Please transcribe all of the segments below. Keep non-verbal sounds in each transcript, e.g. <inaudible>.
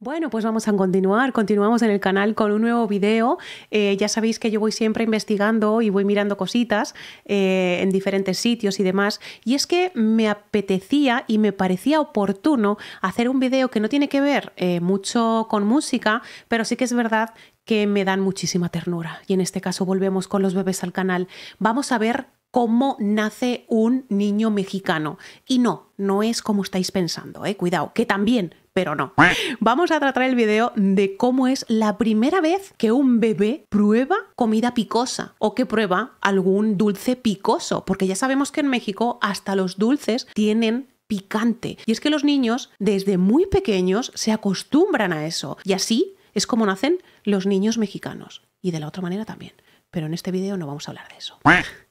Bueno, pues vamos a continuar. Continuamos en el canal con un nuevo video. Eh, ya sabéis que yo voy siempre investigando y voy mirando cositas eh, en diferentes sitios y demás. Y es que me apetecía y me parecía oportuno hacer un video que no tiene que ver eh, mucho con música, pero sí que es verdad que me dan muchísima ternura. Y en este caso volvemos con los bebés al canal. Vamos a ver cómo nace un niño mexicano. Y no, no es como estáis pensando, ¿eh? cuidado, que también, pero no. Vamos a tratar el video de cómo es la primera vez que un bebé prueba comida picosa o que prueba algún dulce picoso, porque ya sabemos que en México hasta los dulces tienen picante. Y es que los niños desde muy pequeños se acostumbran a eso y así es como nacen los niños mexicanos y de la otra manera también. Pero en este video no vamos a hablar de eso.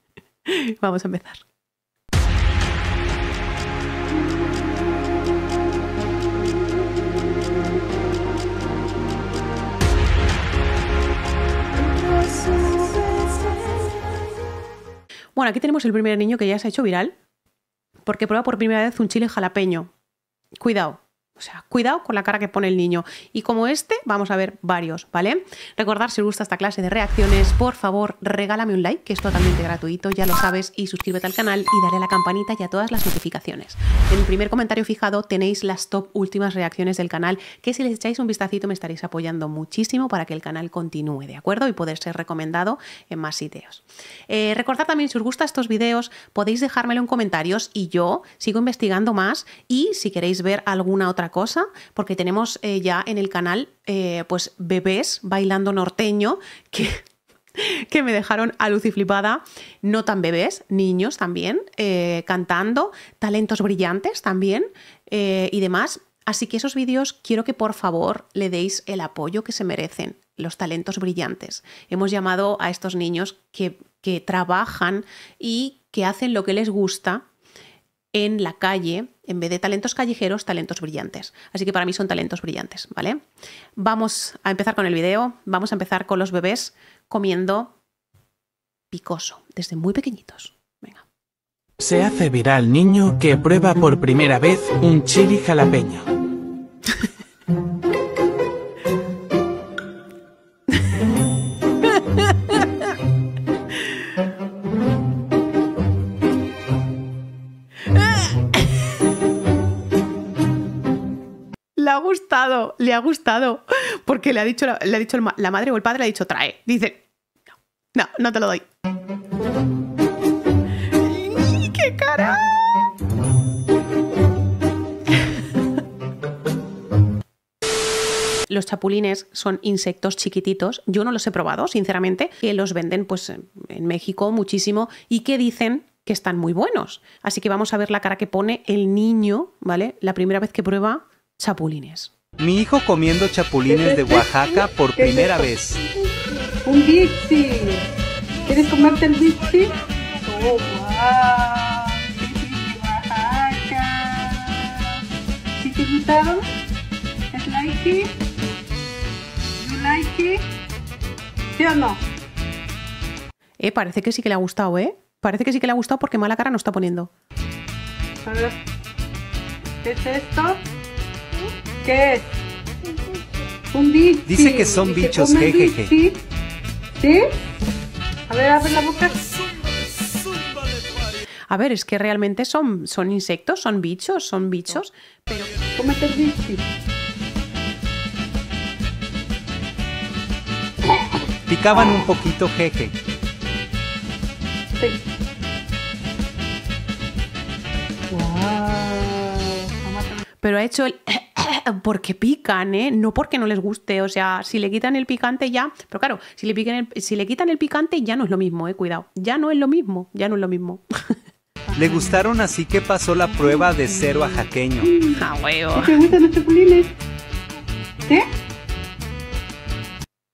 <laughs> vamos a empezar. Bueno, aquí tenemos el primer niño que ya se ha hecho viral porque prueba por primera vez un chile jalapeño. Cuidado, o sea, cuidado con la cara que pone el niño. Y como este, vamos a ver varios, ¿vale? Recordar si os gusta esta clase de reacciones, por favor, regálame un like, que es totalmente gratuito, ya lo sabes, y suscríbete al canal y dale a la campanita y a todas las notificaciones. En el primer comentario fijado tenéis las top últimas reacciones del canal, que si les echáis un vistacito me estaréis apoyando muchísimo para que el canal continúe, ¿de acuerdo? Y poder ser recomendado en más sitios. Eh, recordad también, si os gustan estos vídeos, podéis dejármelo en comentarios y yo sigo investigando más y si queréis ver alguna otra cosa, porque tenemos eh, ya en el canal eh, pues bebés bailando norteño que <laughs> que me dejaron a flipada no tan bebés, niños también, eh, cantando, talentos brillantes también y demás. Así que esos vídeos quiero que por favor le deis el apoyo que se merecen, los talentos brillantes. Hemos llamado a estos niños que, que trabajan y que hacen lo que les gusta en la calle en vez de talentos callejeros, talentos brillantes. Así que para mí son talentos brillantes, ¿vale? Vamos a empezar con el video, vamos a empezar con los bebés comiendo picoso, desde muy pequeñitos. Se hace viral niño que prueba por primera vez un chili jalapeño. le ha gustado. Porque le ha dicho, la madre o el padre, le ha dicho, trae. Dice, no, no, te lo doy. ¡Qué cara! Los chapulines son insectos chiquititos. Yo no los he probado, sinceramente, que los venden pues en México muchísimo y que dicen que están muy buenos. Así que vamos a ver la cara que pone el niño, ¿vale? La primera vez que prueba chapulines. Mi hijo comiendo chapulines de Oaxaca por primera vez. Un Bixi. ¿Quieres comerte el Bixi? Oh, wow. Oaxaca. ¿Sí te gustaron? ¿Es likey. it? ¿You ¿Sí o no? Eh, parece que sí que le ha gustado, ¿eh? Parece que sí que le ha gustado porque mala cara no está poniendo. A ver. ¿Qué es esto? ¿Qué? Un bicho. Dice que son bichos, jejeje. ¿Sí? A ver, abre la boca. A ver, es que realmente son, son insectos, son bichos, son bichos, pero... el Picaban un poquito, jeje. Sí. Pero ha hecho el... <laughs> porque pican, ¿eh? No porque no les guste. O sea, si le quitan el picante ya. Pero claro, si le, si le quitan el picante ya no es lo mismo, ¿eh? Cuidado. Ya no es lo mismo. Ya no es lo mismo. Le gustaron así que pasó la prueba de cero a jaqueño. <laughs> ¡A huevo. ¿Te gustan los chapulines? ¿Qué? ¿Eh?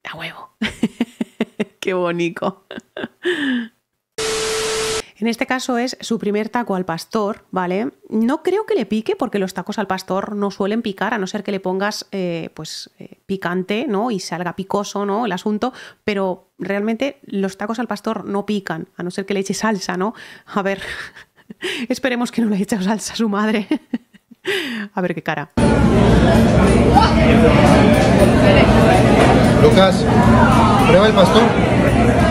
A huevo. <laughs> Qué bonito. En este caso es su primer taco al pastor, ¿vale? No creo que le pique porque los tacos al pastor no suelen picar, a no ser que le pongas eh, pues eh, picante, ¿no? Y salga picoso, ¿no? El asunto, pero realmente los tacos al pastor no pican, a no ser que le eche salsa, ¿no? A ver, <laughs> esperemos que no le eche salsa a su madre. <laughs> a ver qué cara. Lucas, prueba el pastor.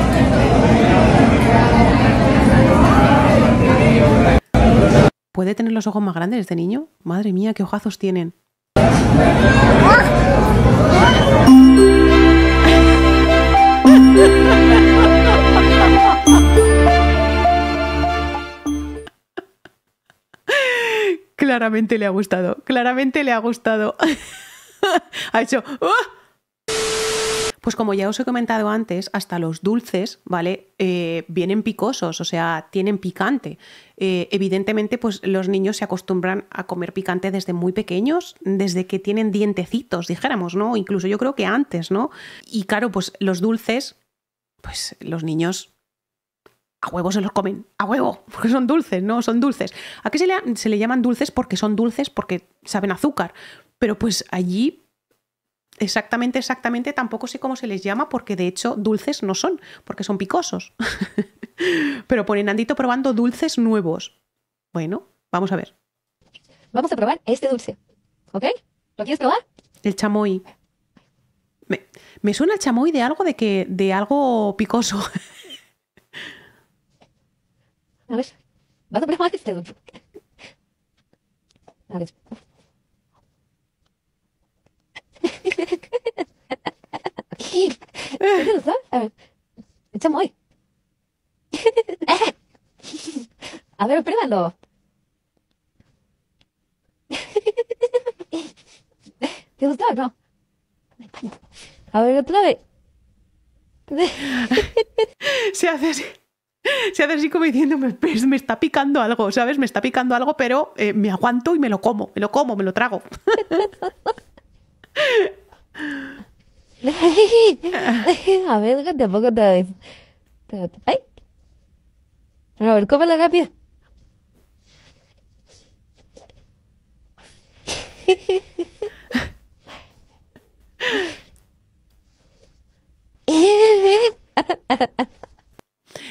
¿Puede tener los ojos más grandes este niño? Madre mía, qué ojazos tienen. <laughs> Claramente le ha gustado, claramente le ha gustado. <laughs> ha hecho... Ah". Pues como ya os he comentado antes, hasta los dulces, ¿vale? Eh, vienen picosos, o sea, tienen picante. Eh, evidentemente, pues los niños se acostumbran a comer picante desde muy pequeños, desde que tienen dientecitos, dijéramos, ¿no? Incluso yo creo que antes, ¿no? Y claro, pues los dulces, pues los niños a huevo se los comen, a huevo, porque son dulces, ¿no? Son dulces. ¿A se le, se le llaman dulces? Porque son dulces, porque saben azúcar. Pero pues allí Exactamente, exactamente, tampoco sé cómo se les llama porque de hecho dulces no son, porque son picosos. <laughs> Pero ponen Andito probando dulces nuevos. Bueno, vamos a ver. Vamos a probar este dulce. ¿Ok? ¿Lo quieres probar? El chamoy. Me, suena el chamoy de algo de que de algo picoso. <laughs> a ver. Vamos a probar este dulce. A ver. Está <laughs> muy. A ver, pruébalo. ¿Te gustó o no? A ver, otra vez. <laughs> Se hace así. Se hace así como diciendo, me, me está picando algo, ¿sabes? Me está picando algo, pero eh, me aguanto y me lo como, me lo como, me lo trago. <laughs> <laughs> a ver, tampoco pues, te... ¡Ay! A ver,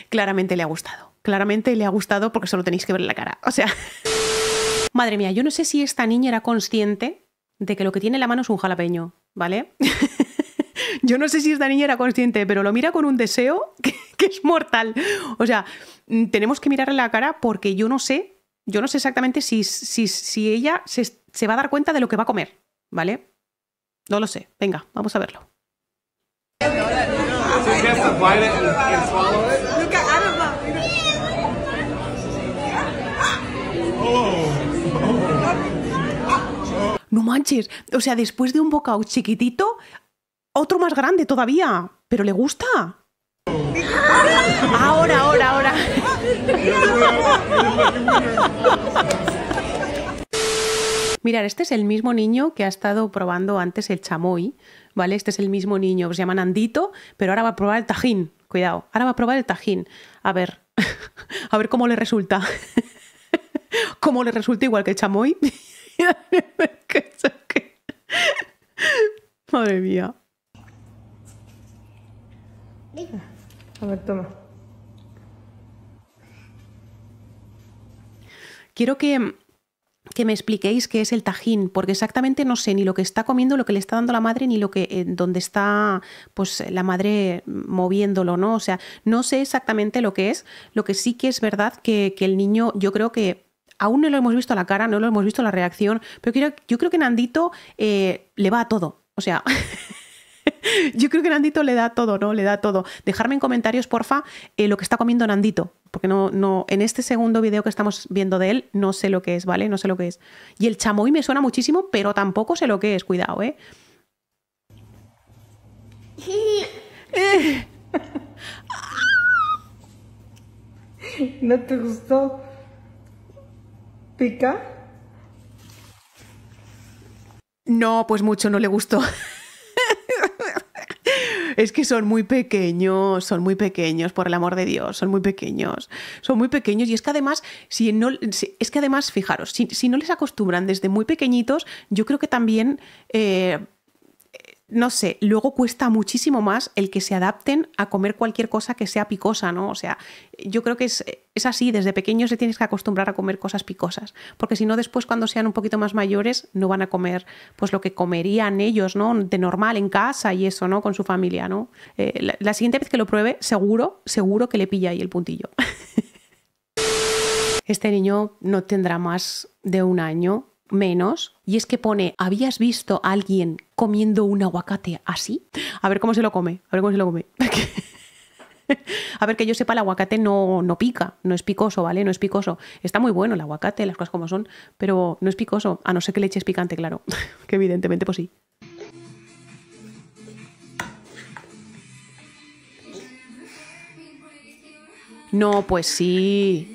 Claramente le ha gustado. Claramente le ha gustado porque solo tenéis que ver la cara. O sea... <laughs> Madre mía, yo no sé si esta niña era consciente de que lo que tiene en la mano es un jalapeño. ¿vale? <laughs> Yo no sé si esta niña era consciente, pero lo mira con un deseo <laughs> que, es mortal. O sea, mm, tenemos que mirarle la cara porque yo no sé, yo no sé exactamente si, si, si ella se, va a dar cuenta de lo que va a comer, ¿vale? No lo sé. Venga, vamos a verlo no manches, o sea, después de un bocado chiquitito, otro más grande todavía, pero le gusta. Ahora, ahora, ahora. Mirar, este es el mismo niño que ha estado probando antes el chamoy, ¿vale? Este es el mismo niño, se llama Andito, pero ahora va a probar el tajín. Cuidado, ahora va a probar el tajín. A ver, <laughs> a ver cómo le resulta. <laughs> ¿Cómo le resulta igual que el chamoy? <laughs> Madre mía. A ver, toma. Quiero que, me expliquéis qué es el tajín, porque exactamente no sé ni lo que está comiendo, lo que le está dando la madre, ni lo que en eh, donde está pues la madre moviéndolo, ¿no? O sea, no sé exactamente lo que es. Lo que sí que es verdad que, que el niño, yo creo que aún no lo hemos visto a la cara, no lo hemos visto la reacción, pero yo creo que Nandito eh, le va a todo. O sea, <laughs> yo creo que Nandito le da todo, ¿no? Le da todo. Dejarme en comentarios, porfa, eh, lo que está comiendo Nandito. Porque no, no, en este segundo video que estamos viendo de él, no sé lo que es, ¿vale? No sé lo que es. Y el chamoy me suena muchísimo, pero tampoco sé lo que es, cuidado, ¿eh? <laughs> eh. ¿No te gustó? No, pues mucho no le gustó. es que son muy pequeños, son muy pequeños, por el amor de Dios, son muy pequeños, son muy pequeños. Y es que además, si no, es que además, fijaros, si, no les acostumbran desde muy pequeñitos, yo creo que también eh, no sé, luego cuesta muchísimo más el que se adapten a comer cualquier cosa que sea picosa, ¿no? O sea, yo creo que es, así, desde pequeños se tienes que acostumbrar a comer cosas picosas, porque si no después cuando sean un poquito más mayores no van a comer pues lo que comerían ellos, ¿no? De normal en casa y eso, ¿no? Con su familia, ¿no? Eh, la, la siguiente vez que lo pruebe, seguro, seguro que le pilla ahí el puntillo. <laughs> Este niño no tendrá más de un año menos, y es que pone, ¿habías visto a alguien comiendo un aguacate así? A ver cómo se lo come, a ver cómo se lo come. <laughs> a ver, que yo sepa, el aguacate no, no pica, no es picoso, ¿vale? No es picoso. Está muy bueno el aguacate, las cosas como son, pero no es picoso, a no ser que le eches picante, claro, <laughs> que evidentemente pues sí. No, pues sí.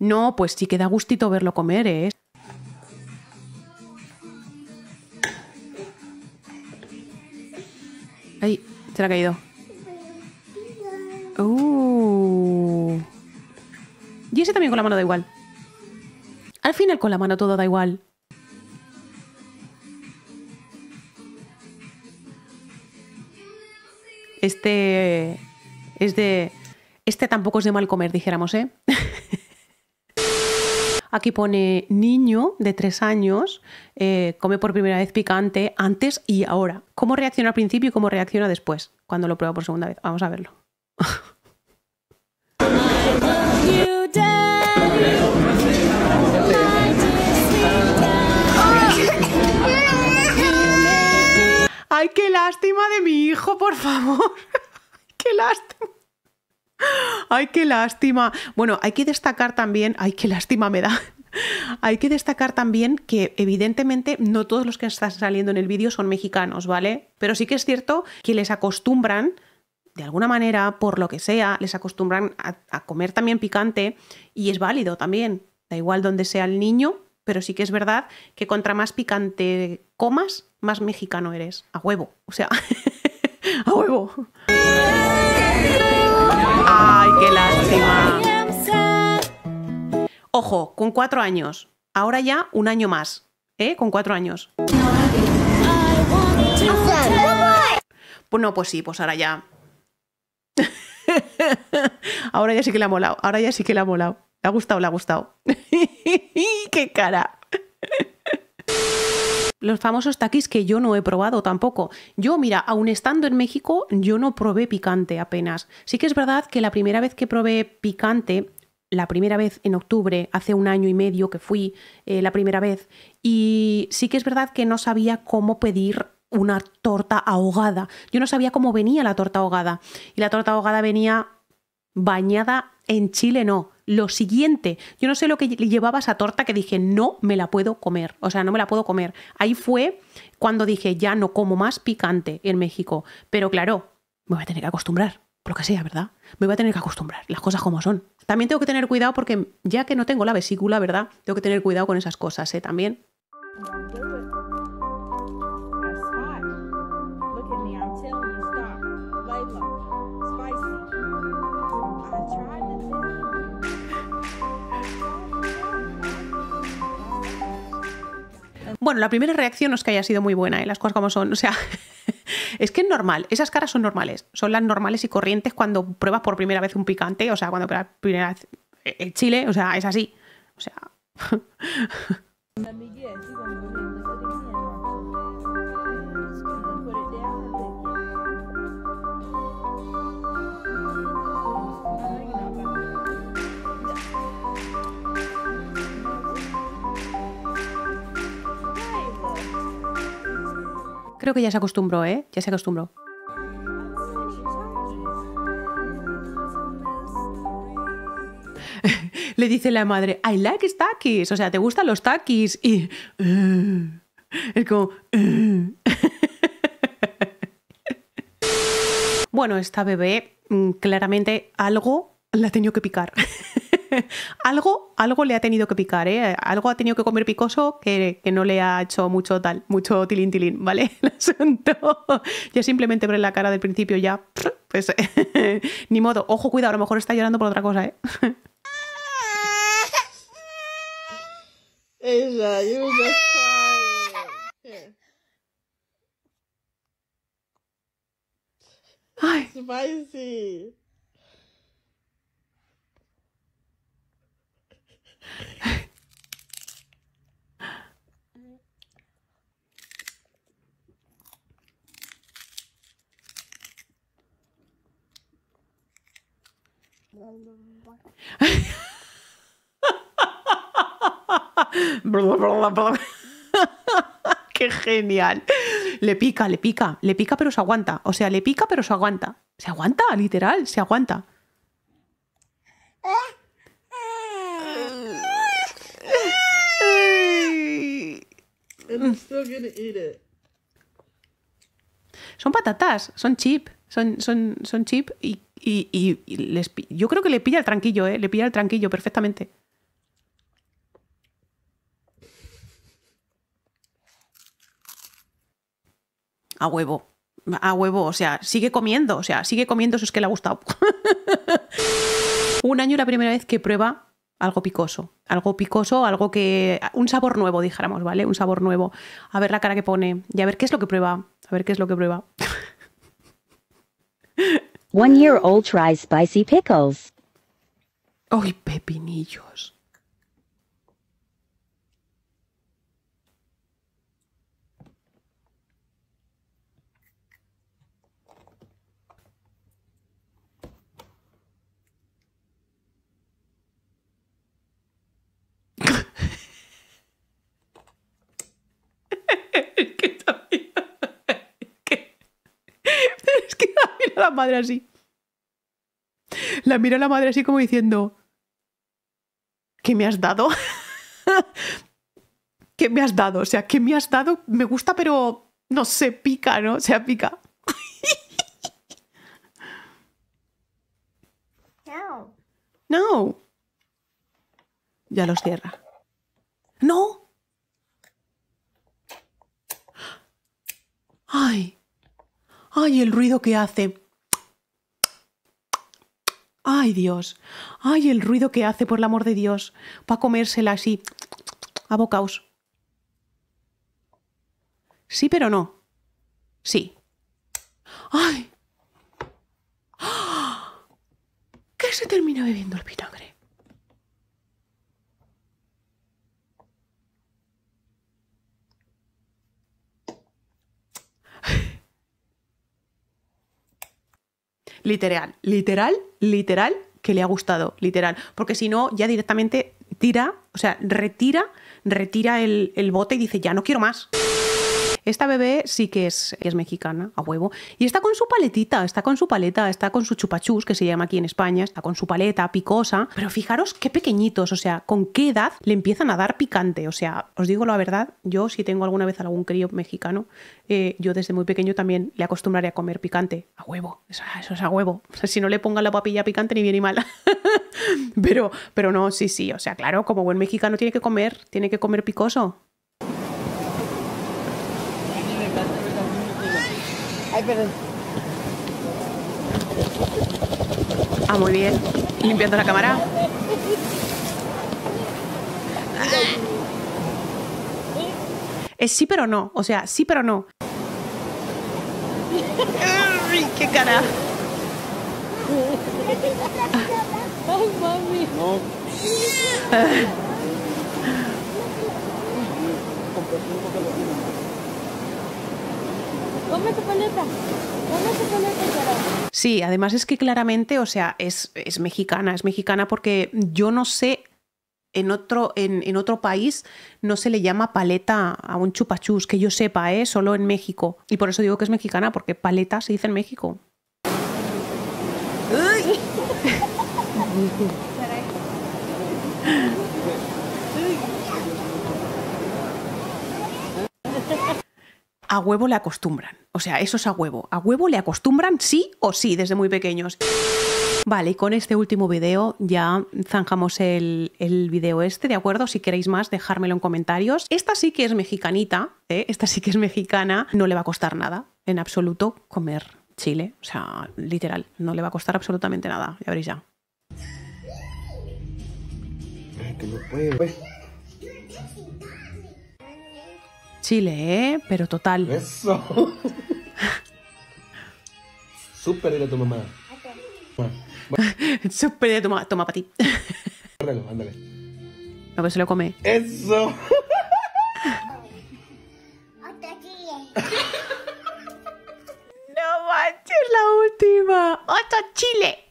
No, pues sí que da gustito verlo comer, ¿eh? Ay, se le ha caído. Uh. Y ese también con la mano da igual. Al final con la mano todo da igual. Este es de... Este tampoco es de mal comer, dijéramos, ¿eh? Aquí pone niño de tres años, eh, come por primera vez picante antes y ahora. ¿Cómo reacciona al principio y cómo reacciona después cuando lo prueba por segunda vez? Vamos a verlo. <laughs> ¡Ay, qué lástima de mi hijo, por favor! <laughs> ¡Qué lástima! <gasps> Ay, qué lástima. Bueno, hay que destacar también, ay, qué lástima me da. <laughs> Hay que destacar también que evidentemente no todos los que están saliendo en el vídeo son mexicanos, ¿vale? Pero sí que es cierto que les acostumbran, de alguna manera, por lo que sea, les acostumbran a, comer también picante y es válido también. Da igual donde sea el niño, pero sí que es verdad que contra más picante comas, más mexicano eres. A huevo. O sea, <laughs> a huevo. ¡Ay, qué lástima! Ojo, con cuatro años. Ahora ya un año más. ¿Eh? Con cuatro años. Pues no, pues sí, pues ahora ya. <laughs> ahora ya sí que le ha molado. Ahora ya sí que le ha molado. Le ha gustado, le <laughs> ha gustado. ¡Qué cara! los famosos taquis que yo no he probado tampoco. Yo, mira, aun estando en México, yo no probé picante apenas. Sí que es verdad que la primera vez que probé picante, la primera vez en octubre, hace un año y medio que fui eh, la primera vez, y sí que es verdad que no sabía cómo pedir una torta ahogada. Yo no sabía cómo venía la torta ahogada. Y la torta ahogada venía bañada en chile, no lo siguiente. Yo no sé lo que llevaba esa torta que dije, no me la puedo comer, o sea, no me la puedo comer. Ahí fue cuando dije, ya no como más picante en México. Pero claro, me voy a tener que acostumbrar, por lo que sea, ¿verdad? Me voy a tener que acostumbrar, las cosas como son. También tengo que tener cuidado porque ya que no tengo la vesícula, ¿verdad? Tengo que tener cuidado con esas cosas, ¿eh? También. Bueno, la primera reacción no es que haya sido muy buena, ¿eh? las cosas como son. O sea, <laughs> es que es normal. Esas caras son normales. Son las normales y corrientes cuando pruebas por primera vez un picante. O sea, cuando pruebas primera vez el eh, eh, chile. O sea, es así. O sea. <laughs> creo que ya se acostumbró, ¿eh? Ya se acostumbró. <laughs> Le dice la madre, I like takis, o sea, ¿te gustan los takis? Y... Eh". es como... Eh". <laughs> bueno, esta bebé mm, claramente algo le ha tenido que picar. <laughs> algo, algo le ha tenido que picar, ¿eh? Algo ha tenido que comer picoso que, no le ha hecho mucho tal, mucho tilín tilín, ¿vale? El asunto. ya simplemente por la cara del principio ya, pues <laughs> ni modo. Ojo, cuidado, a lo mejor está llorando por otra cosa, ¿eh? <laughs> esa Ay. Spicy. <laughs> ¡Qué genial! Le pica, le pica, le pica, pero se aguanta. O sea, le pica, pero se aguanta. Se aguanta, literal, se aguanta. Son patatas, son chip, son, son, son chip y, y, y, yo creo que le pilla el tranquillo, ¿eh? le pilla el tranquillo perfectamente. A huevo, a huevo, o sea, sigue comiendo, o sea, sigue comiendo, eso es que le ha gustado. <laughs> Un año la primera vez que prueba algo picoso, algo picoso, algo que... un sabor nuevo, dijéramos, ¿vale? Un sabor nuevo. A ver la cara que pone y a ver qué es lo que prueba, a ver qué es lo que prueba. One year old tries spicy pickles. ¡Ay, pepinillos! Es <laughs> que también. Es que, la mira la madre así. La mira la madre así como diciendo: ¿Qué me has dado? <laughs> ¿Qué me has dado? O sea, ¿qué me has dado? Me gusta, pero no sé, pica, ¿no? O sea, pica. No. No. Ya los cierra. No. ¡Ay! ¡Ay, el ruido que hace! ¡Ay, Dios! ¡Ay, el ruido que hace, por el amor de Dios! Para comérsela así, a bocaos. Sí, pero no. Sí. ¡Ay! <gasps> ¿Qué se termina bebiendo el vinagre? literal, literal, literal, que le ha gustado, literal. Porque si no, ya directamente tira, o sea, retira, retira el, el bote y dice, ya no quiero más. Esta bebé sí que es, mexicana, a huevo. Y está con su paletita, está con su paleta, está con su chupachús, que se llama aquí en España, está con su paleta picosa. Pero fijaros qué pequeñitos, o sea, con qué edad le empiezan a dar picante. O sea, os digo la verdad, yo si tengo alguna vez algún crío mexicano, eh, yo desde muy pequeño también le acostumbraré a comer picante. A huevo, eso, es a huevo. O sea, si no le pongan la papilla picante ni bien ni mal. <laughs> pero, pero no, sí, sí, o sea, claro, como buen mexicano tiene que comer, tiene que comer picoso. Ah, muy bien. Limpiando la cámara. Es sí pero no, o sea, sí pero no. ¡Qué cara! ¡Ay, mami! No. Ah paleta, Sí, además es que claramente, o sea, es, es mexicana, es mexicana porque yo no sé en otro, en, otro país no se le llama paleta a un chupachus, que yo sepa, ¿eh? solo en México. Y por eso digo que es mexicana, porque paleta se dice en México. <laughs> a huevo le acostumbran. O sea, eso es a huevo. A huevo le acostumbran sí o sí desde muy pequeños. Vale, y con este último video ya zanjamos el, el video este, ¿de acuerdo? Si queréis más, dejármelo en comentarios. Esta sí que es mexicanita, ¿eh? esta sí que es mexicana. No le va a costar nada, en absoluto, comer chile. O sea, literal, no le va a costar absolutamente nada. Ya veréis ya. Eh, que no pues, Chile, ¿eh? Pero total. Eso. <laughs> Súper de tu mamá. Bueno, <laughs> Súper de tu mamá. Toma para ti. Ándale, ándale. No, pero se lo come. Eso. <laughs> no manches, la última. Otro chile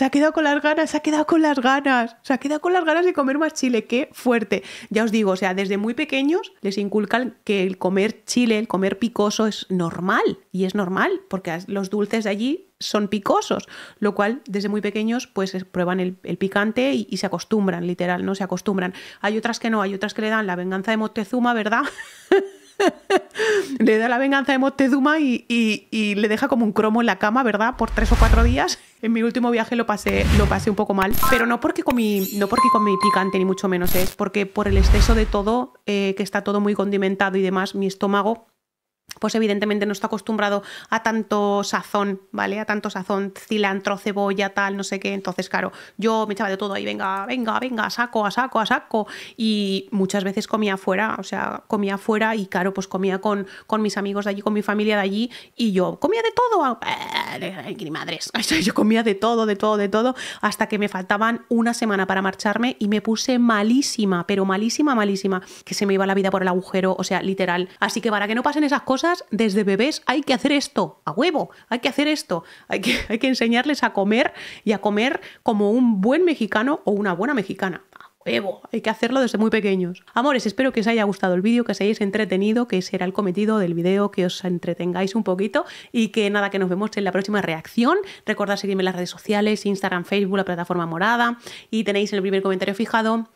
se ha quedado con las ganas, se ha quedado con las ganas, se ha quedado con las ganas de comer más chile, qué fuerte. Ya os digo, o sea, desde muy pequeños les inculcan que el comer chile, el comer picoso es normal, y es normal, porque los dulces de allí son picosos, lo cual desde muy pequeños pues prueban el, picante y, y, se acostumbran, literal, ¿no? Se acostumbran. Hay otras que no, hay otras que le dan la venganza de Moctezuma, ¿verdad? <laughs> <laughs> le da la venganza de Moctezuma y, y, le deja como un cromo en la cama, ¿verdad? Por tres o cuatro días. En mi último viaje lo pasé, lo pasé un poco mal, pero no porque comí, no porque comí picante ni mucho menos, es porque por el exceso de todo, eh, que está todo muy condimentado y demás, mi estómago pues evidentemente no está acostumbrado a tanto sazón, ¿vale? A tanto sazón, cilantro, cebolla, tal, no sé qué. Entonces, claro, yo me echaba de todo ahí, venga, venga, venga, saco, a saco, a saco. Y muchas veces comía afuera, o sea, comía afuera y claro, pues comía con, con mis amigos de allí, con mi familia de allí y yo comía de todo. Ni madres. <laughs> Yo comía de todo, de todo, de todo, hasta que me faltaban una semana para marcharme y me puse malísima, pero malísima, malísima, que se me iba la vida por el agujero, o sea, literal. Así que para que no pasen esas cosas, desde bebés, hay que hacer esto, a huevo, hay que hacer esto, hay que, hay que enseñarles a comer y a comer como un buen mexicano o una buena mexicana. A huevo, hay que hacerlo desde muy pequeños. Amores, espero que os haya gustado el vídeo, que os hayáis entretenido, que será el cometido del vídeo, que os entretengáis un poquito y que nada, que nos vemos en la próxima reacción. Recordad seguirme en las redes sociales, Instagram, Facebook, la plataforma morada y tenéis en el primer comentario fijado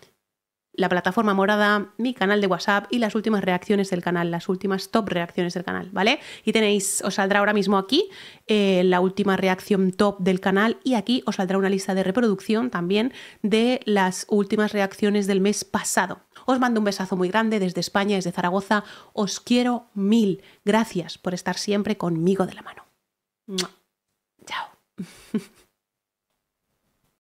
la plataforma morada, mi canal de WhatsApp y las últimas reacciones del canal, las últimas top reacciones del canal, ¿vale? Y tenéis, os saldrá ahora mismo aquí eh, la última reacción top del canal y aquí os saldrá una lista de reproducción también de las últimas reacciones del mes pasado. Os mando un besazo muy grande desde España, desde Zaragoza. Os quiero mil. Gracias por estar siempre conmigo de la mano. Chao. <laughs>